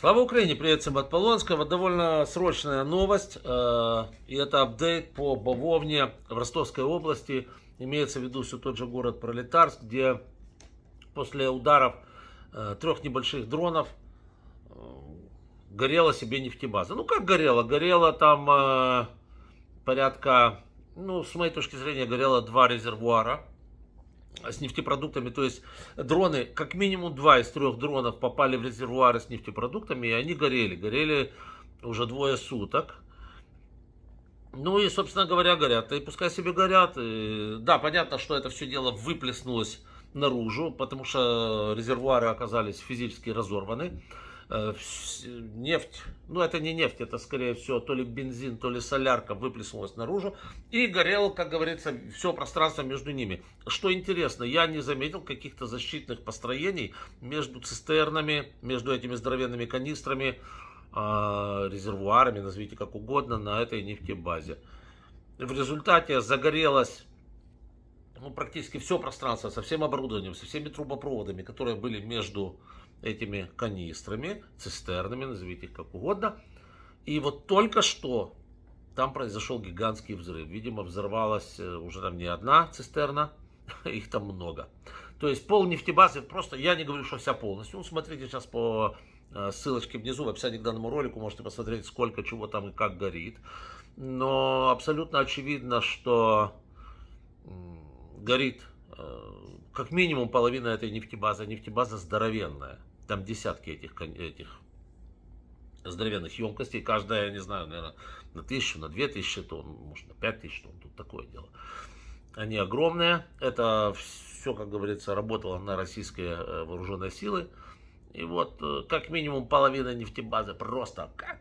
Слава Украине! Привет всем от Полонского. Довольно срочная новость. Э, и это апдейт по Бавовне в Ростовской области. Имеется в виду все тот же город Пролетарск, где после ударов э, трех небольших дронов э, горела себе нефтебаза. Ну как горела? Горела там порядка, ну с моей точки зрения, горело два резервуара с нефтепродуктами. То есть дроны, как минимум два из трех дронов попали в резервуары с нефтепродуктами, и они горели. Горели уже двое суток. Ну и, собственно говоря, горят. И пускай себе горят. И, да, понятно, что это все дело выплеснулось наружу, потому что резервуары оказались физически разорваны. Э, нефть, ну это не нефть, это скорее всего то ли бензин, то ли солярка выплеснулась наружу и горело, как говорится, все пространство между ними. Что интересно, я не заметил каких-то защитных построений между цистернами, между этими здоровенными канистрами, а, резервуарами, назовите как угодно, на этой нефтебазе. В результате загорелась ну, практически все пространство со всем оборудованием, со всеми трубопроводами, которые были между этими канистрами, цистернами, назовите их как угодно. И вот только что там произошел гигантский взрыв. Видимо, взорвалась э, уже там не одна цистерна, их там много. То есть пол нефтебазы просто, я не говорю, что вся полностью. Ну, смотрите сейчас по э, ссылочке внизу в описании к данному ролику, можете посмотреть, сколько чего там и как горит. Но абсолютно очевидно, что горит э, как минимум половина этой нефтебазы. Нефтебаза здоровенная. Там десятки этих, этих здоровенных емкостей. Каждая, я не знаю, наверное, на тысячу, на две тысячи тонн, может, на пять тысяч тонн. Тут такое дело. Они огромные. Это все, как говорится, работало на российские э, вооруженные силы. И вот э, как минимум половина нефтебазы просто как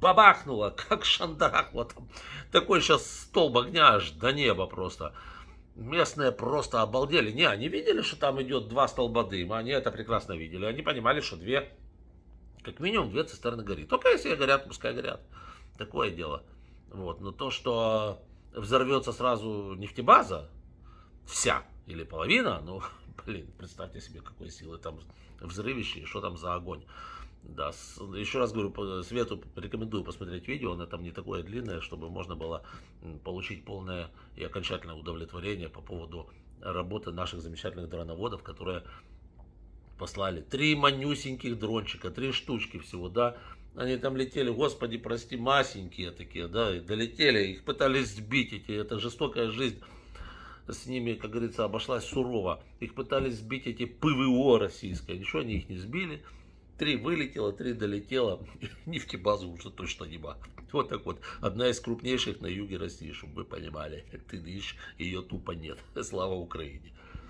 бабахнула, как шандарах. Вот такой сейчас столб огня аж до неба просто местные просто обалдели. Не, они видели, что там идет два столба дыма, они это прекрасно видели. Они понимали, что две, как минимум, две цистерны горит. Только если горят, пускай горят. Такое дело. Вот. Но то, что взорвется сразу нефтебаза, вся или половина, ну, блин, представьте себе, какой силы там взрывище и что там за огонь. Да, еще раз говорю, Свету рекомендую посмотреть видео, оно там не такое длинное, чтобы можно было получить полное и окончательное удовлетворение по поводу работы наших замечательных дроноводов, которые послали. Три манюсеньких дрончика, три штучки всего, да. Они там летели, господи, прости, масенькие такие, да, и долетели, их пытались сбить, эти, это жестокая жизнь с ними, как говорится, обошлась сурово. Их пытались сбить эти ПВО российское, ничего они их не сбили. Три вылетело, три долетело. Нефти базу уже точно не нема. Вот так вот. Одна из крупнейших на юге России, чтобы вы понимали. Ты дышишь, ее тупо нет. Слава Украине.